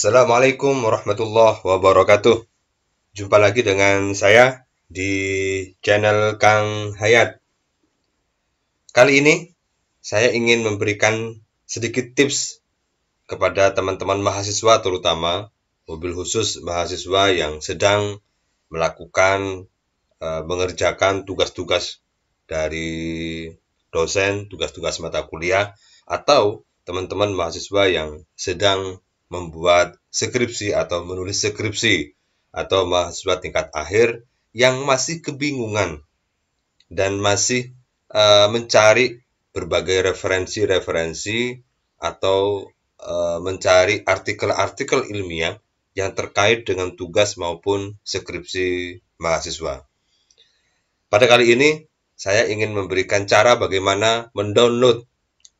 Assalamualaikum warahmatullahi wabarakatuh. Jumpa lagi dengan saya di channel Kang Hayat. Kali ini saya ingin memberikan sedikit tips kepada teman-teman mahasiswa terutama mobil khusus mahasiswa yang sedang melakukan e, mengerjakan tugas-tugas dari dosen, tugas-tugas mata kuliah atau teman-teman mahasiswa yang sedang membuat skripsi atau menulis skripsi atau mahasiswa tingkat akhir yang masih kebingungan dan masih uh, mencari berbagai referensi-referensi atau uh, mencari artikel-artikel ilmiah yang terkait dengan tugas maupun skripsi mahasiswa. Pada kali ini, saya ingin memberikan cara bagaimana mendownload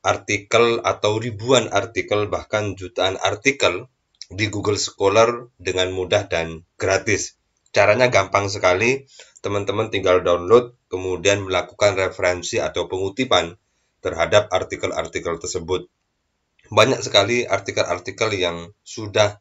artikel atau ribuan artikel bahkan jutaan artikel di Google Scholar dengan mudah dan gratis. Caranya gampang sekali, teman-teman tinggal download kemudian melakukan referensi atau pengutipan terhadap artikel-artikel tersebut. Banyak sekali artikel-artikel yang sudah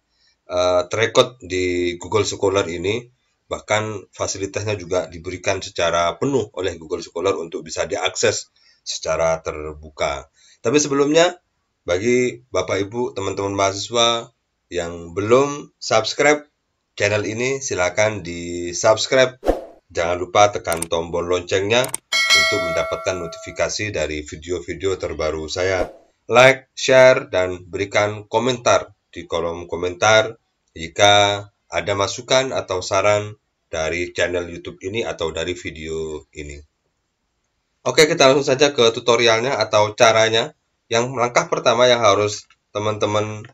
uh, terekod di Google Scholar ini, bahkan fasilitasnya juga diberikan secara penuh oleh Google Scholar untuk bisa diakses secara terbuka. Tapi sebelumnya, bagi Bapak Ibu, teman-teman mahasiswa yang belum subscribe channel ini, silakan di subscribe. Jangan lupa tekan tombol loncengnya untuk mendapatkan notifikasi dari video-video terbaru saya. Like, share, dan berikan komentar di kolom komentar jika ada masukan atau saran dari channel YouTube ini atau dari video ini. Oke, kita langsung saja ke tutorialnya atau caranya. Yang langkah pertama yang harus teman-teman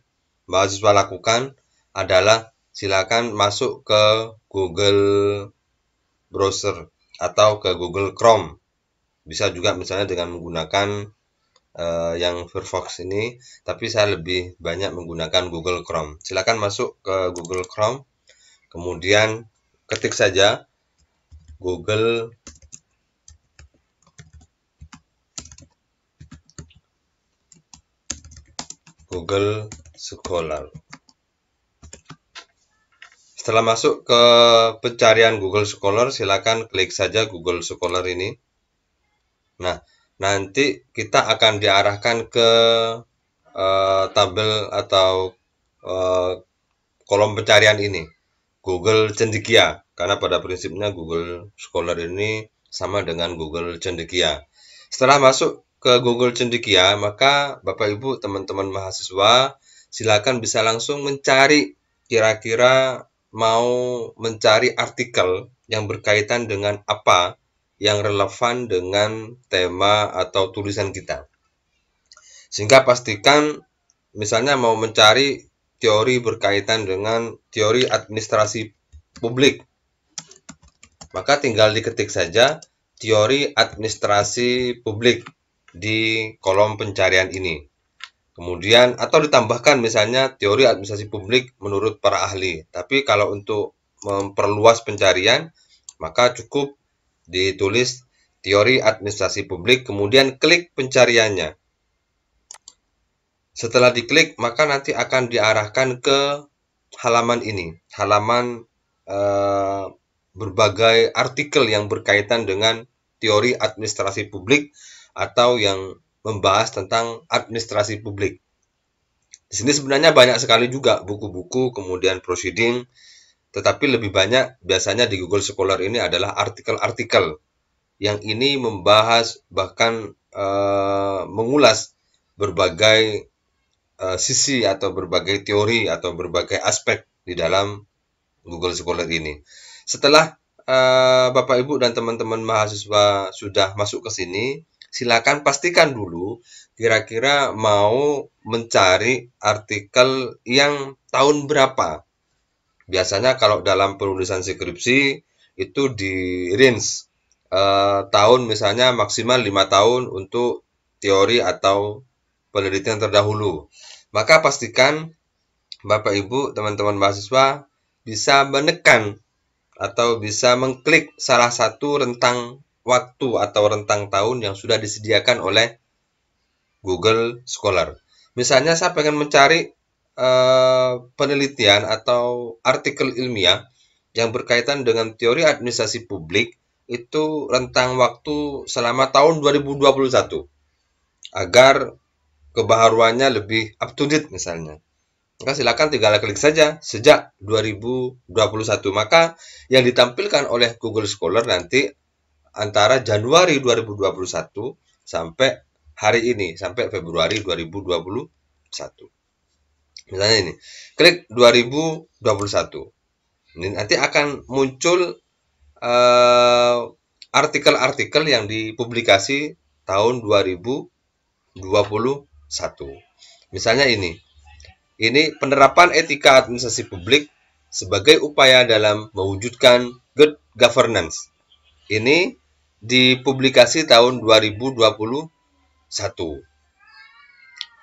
mahasiswa lakukan adalah silakan masuk ke Google browser atau ke Google Chrome. Bisa juga misalnya dengan menggunakan uh, yang Firefox ini, tapi saya lebih banyak menggunakan Google Chrome. Silakan masuk ke Google Chrome, kemudian ketik saja Google Google Scholar. Setelah masuk ke pencarian Google Scholar, silakan klik saja Google Scholar ini. Nah, nanti kita akan diarahkan ke uh, tabel atau uh, kolom pencarian ini, Google Cendekia. Karena pada prinsipnya Google Scholar ini sama dengan Google Cendekia. Setelah masuk ke Google Cendekia, maka Bapak Ibu, teman-teman mahasiswa, silakan bisa langsung mencari kira-kira mau mencari artikel yang berkaitan dengan apa yang relevan dengan tema atau tulisan kita. Sehingga pastikan misalnya mau mencari teori berkaitan dengan teori administrasi publik. Maka tinggal diketik saja teori administrasi publik di kolom pencarian ini. Kemudian atau ditambahkan misalnya teori administrasi publik menurut para ahli. Tapi kalau untuk memperluas pencarian, maka cukup ditulis teori administrasi publik kemudian klik pencariannya. Setelah diklik, maka nanti akan diarahkan ke halaman ini, halaman eh, berbagai artikel yang berkaitan dengan teori administrasi publik atau yang membahas tentang administrasi publik. Di sini sebenarnya banyak sekali juga buku-buku, kemudian proceeding, tetapi lebih banyak biasanya di Google Scholar ini adalah artikel-artikel yang ini membahas bahkan uh, mengulas berbagai uh, sisi atau berbagai teori atau berbagai aspek di dalam Google Scholar ini. Setelah uh, Bapak Ibu dan teman-teman mahasiswa sudah masuk ke sini, silakan pastikan dulu kira-kira mau mencari artikel yang tahun berapa. Biasanya kalau dalam penulisan skripsi itu di range eh, tahun misalnya maksimal 5 tahun untuk teori atau penelitian terdahulu. Maka pastikan Bapak Ibu, teman-teman mahasiswa bisa menekan atau bisa mengklik salah satu rentang waktu atau rentang tahun yang sudah disediakan oleh Google Scholar. Misalnya saya pengen mencari uh, penelitian atau artikel ilmiah yang berkaitan dengan teori administrasi publik itu rentang waktu selama tahun 2021 agar kebaharuannya lebih up to date misalnya. Maka silakan tinggal klik saja sejak 2021. Maka yang ditampilkan oleh Google Scholar nanti antara Januari 2021 sampai hari ini sampai Februari 2021. Misalnya ini, klik 2021. Ini nanti akan muncul eh, artikel-artikel uh, artikel -artikel yang dipublikasi tahun 2021. Misalnya ini. Ini penerapan etika administrasi publik sebagai upaya dalam mewujudkan good governance. Ini dipublikasi tahun 2021.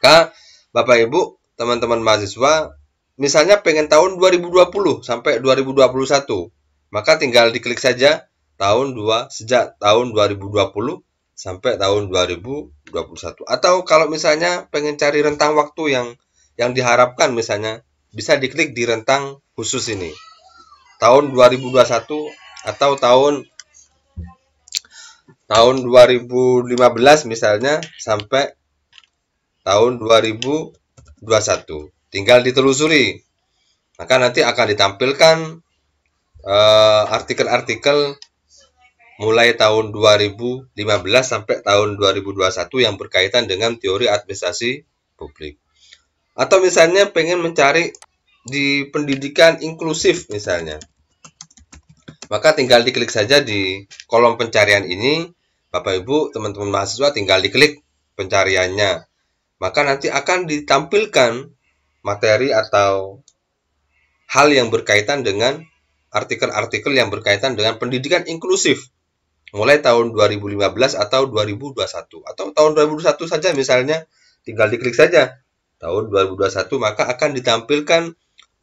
Maka Bapak Ibu, teman-teman mahasiswa, misalnya pengen tahun 2020 sampai 2021, maka tinggal diklik saja tahun 2 sejak tahun 2020 sampai tahun 2021. Atau kalau misalnya pengen cari rentang waktu yang yang diharapkan misalnya bisa diklik di rentang khusus ini. Tahun 2021 atau tahun tahun 2015 misalnya sampai tahun 2021. Tinggal ditelusuri. Maka nanti akan ditampilkan eh, artikel-artikel uh, mulai tahun 2015 sampai tahun 2021 yang berkaitan dengan teori administrasi publik. Atau misalnya pengen mencari di pendidikan inklusif misalnya. Maka tinggal diklik saja di kolom pencarian ini Bapak Ibu, teman-teman mahasiswa tinggal diklik pencariannya. Maka nanti akan ditampilkan materi atau hal yang berkaitan dengan artikel-artikel yang berkaitan dengan pendidikan inklusif mulai tahun 2015 atau 2021 atau tahun 2021 saja misalnya tinggal diklik saja tahun 2021 maka akan ditampilkan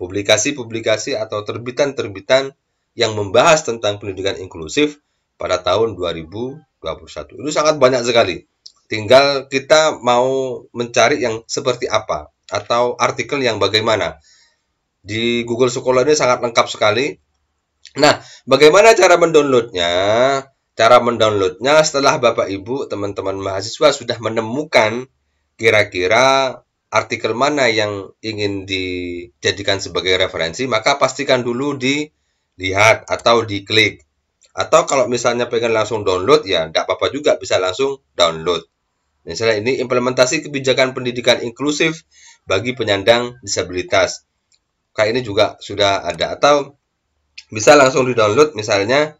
publikasi-publikasi atau terbitan-terbitan yang membahas tentang pendidikan inklusif pada tahun 2021 2021. Itu sangat banyak sekali. Tinggal kita mau mencari yang seperti apa atau artikel yang bagaimana. Di Google Scholar ini sangat lengkap sekali. Nah, bagaimana cara mendownloadnya? Cara mendownloadnya setelah Bapak Ibu, teman-teman mahasiswa sudah menemukan kira-kira artikel mana yang ingin dijadikan sebagai referensi, maka pastikan dulu dilihat atau diklik. Atau kalau misalnya pengen langsung download, ya tidak apa-apa juga bisa langsung download. Misalnya ini implementasi kebijakan pendidikan inklusif bagi penyandang disabilitas. Kayak ini juga sudah ada. Atau bisa langsung di-download misalnya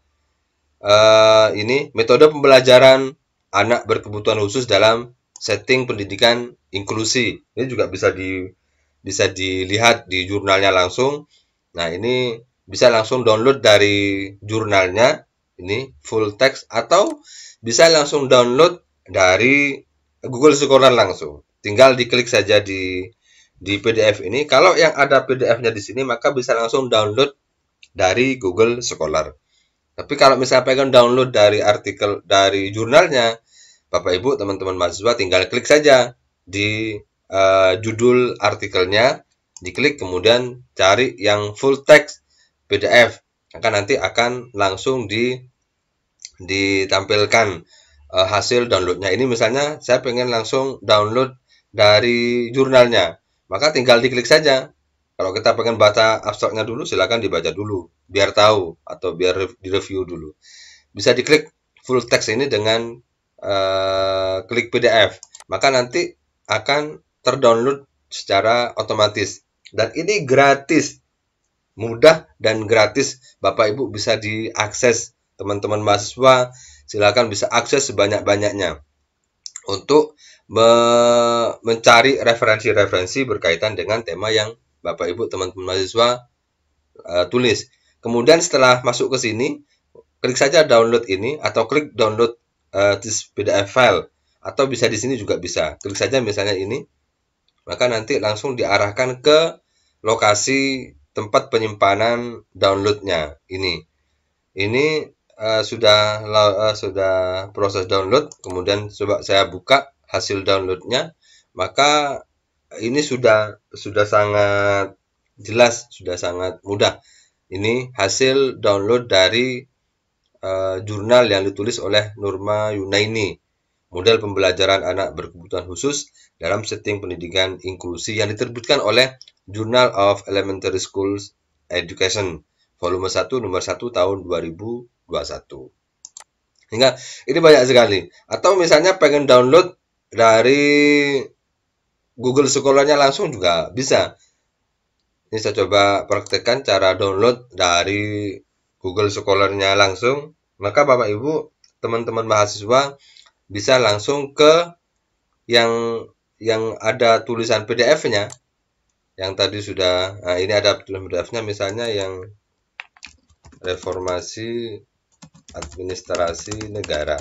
uh, ini metode pembelajaran anak berkebutuhan khusus dalam setting pendidikan inklusi. Ini juga bisa di bisa dilihat di jurnalnya langsung. Nah, ini bisa langsung download dari jurnalnya ini full text atau bisa langsung download dari Google Scholar langsung. Tinggal diklik saja di di PDF ini. Kalau yang ada PDF-nya di sini maka bisa langsung download dari Google Scholar. Tapi kalau misalnya pengen download dari artikel dari jurnalnya, Bapak Ibu, teman-teman mahasiswa tinggal klik saja di uh, judul artikelnya, diklik kemudian cari yang full text PDF maka nanti akan langsung di ditampilkan uh, hasil downloadnya ini misalnya saya pengen langsung download dari jurnalnya maka tinggal diklik saja kalau kita pengen baca abstraknya dulu silahkan dibaca dulu biar tahu atau biar direview dulu bisa diklik full text ini dengan uh, klik PDF maka nanti akan terdownload secara otomatis dan ini gratis mudah dan gratis Bapak Ibu bisa diakses teman-teman mahasiswa silakan bisa akses sebanyak-banyaknya untuk me mencari referensi-referensi berkaitan dengan tema yang Bapak Ibu teman-teman mahasiswa uh, tulis. Kemudian setelah masuk ke sini, klik saja download ini atau klik download uh, this PDF file atau bisa di sini juga bisa. Klik saja misalnya ini. Maka nanti langsung diarahkan ke lokasi tempat penyimpanan downloadnya ini ini uh, sudah uh, sudah proses download kemudian coba saya buka hasil downloadnya maka ini sudah sudah sangat jelas sudah sangat mudah ini hasil download dari uh, jurnal yang ditulis oleh Nurma Yunaini model pembelajaran anak berkebutuhan khusus dalam setting pendidikan inklusi yang diterbitkan oleh Journal of Elementary School Education, volume 1, nomor 1 tahun 2021. Hingga ini banyak sekali. Atau misalnya pengen download dari Google sekolahnya langsung juga bisa. Ini saya coba praktekkan cara download dari Google sekolahnya langsung. Maka Bapak Ibu, teman-teman mahasiswa bisa langsung ke yang yang ada tulisan PDF-nya yang tadi sudah nah ini ada draftnya misalnya yang reformasi administrasi negara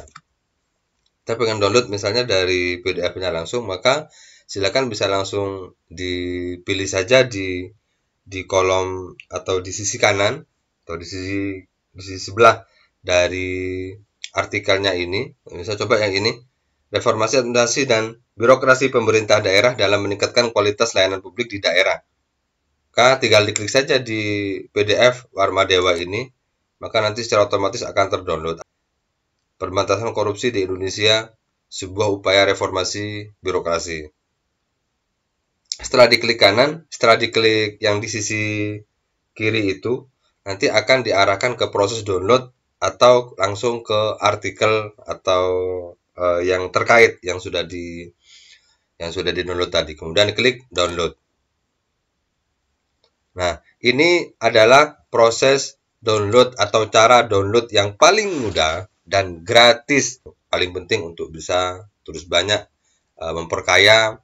kita pengen download misalnya dari PDF-nya langsung maka silakan bisa langsung dipilih saja di di kolom atau di sisi kanan atau di sisi di sisi sebelah dari artikelnya ini bisa coba yang ini reformasi administrasi dan birokrasi pemerintah daerah dalam meningkatkan kualitas layanan publik di daerah. Maka tinggal diklik saja di PDF Warma Dewa ini, maka nanti secara otomatis akan terdownload. Pemberantasan korupsi di Indonesia, sebuah upaya reformasi birokrasi. Setelah diklik kanan, setelah diklik yang di sisi kiri itu, nanti akan diarahkan ke proses download atau langsung ke artikel atau uh, yang terkait yang sudah di yang sudah di download tadi. Kemudian klik download. Nah, ini adalah proses download atau cara download yang paling mudah dan gratis. Paling penting untuk bisa terus banyak uh, memperkaya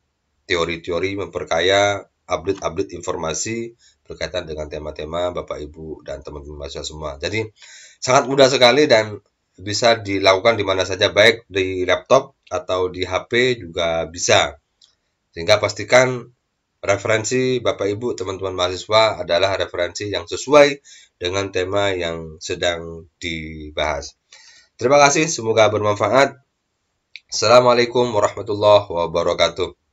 teori-teori, memperkaya update-update informasi berkaitan dengan tema-tema Bapak Ibu dan teman-teman mahasiswa semua. Jadi sangat mudah sekali dan bisa dilakukan di mana saja baik di laptop atau di HP juga bisa. Sehingga pastikan referensi Bapak Ibu teman-teman mahasiswa adalah referensi yang sesuai dengan tema yang sedang dibahas. Terima kasih, semoga bermanfaat. Assalamualaikum warahmatullahi wabarakatuh.